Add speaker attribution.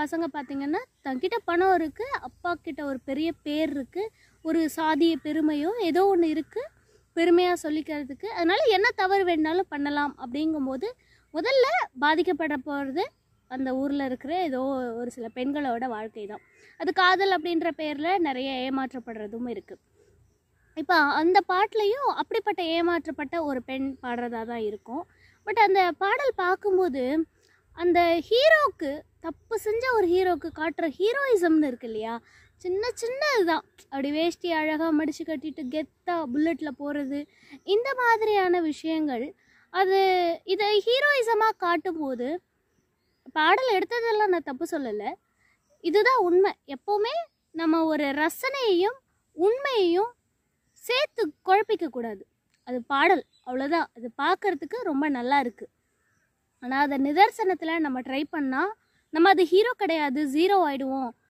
Speaker 1: பசங்க பார்த்திங்கன்னா தங்கிட்ட பணம் இருக்குது அப்பா கிட்ட ஒரு பெரிய பேர் இருக்குது ஒரு சாதிய பெருமையோ ஏதோ ஒன்று இருக்குது பெருமையாக சொல்லிக்கிறதுக்கு அதனால் என்ன தவறு வேணாலும் பண்ணலாம் அப்படிங்கும்போது முதல்ல பாதிக்கப்பட போகிறது அந்த ஊரில் இருக்கிற ஏதோ ஒரு சில பெண்களோட வாழ்க்கை தான் அது காதல் அப்படின்ற பேரில் நிறைய ஏமாற்றப்படுறதும் இருக்குது இப்போ அந்த பாட்டிலையும் அப்படிப்பட்ட ஏமாற்றப்பட்ட ஒரு பெண் பாடுறதா தான் இருக்கும் பட் அந்த பாடல் பார்க்கும்போது அந்த ஹீரோவுக்கு தப்பு செஞ்ச ஒரு ஹீரோவுக்கு காட்டுற ஹீரோயிசம்னு இருக்கு இல்லையா சின்ன சின்ன இதுதான் அப்படி வேஷ்டி அழகாக மடித்து கட்டிட்டு கெத்தாக புல்லட்டில் போகிறது இந்த மாதிரியான விஷயங்கள் அது இதை ஹீரோயிசமாக காட்டும்போது பாடல் எடுத்ததெல்லாம் நான் தப்பு சொல்லலை இதுதான் உண்மை எப்போவுமே நம்ம ஒரு ரசனையையும் உண்மையையும் சேர்த்து குழப்பிக்க கூடாது அது பாடல் அவ்வளோதான் அது பார்க்குறதுக்கு ரொம்ப நல்லா இருக்குது ஆனால் அதை நிதர்சனத்தில் நம்ம ட்ரை பண்ணால் நம்ம அது ஹீரோ கிடையாது ஜீரோ ஆகிடுவோம்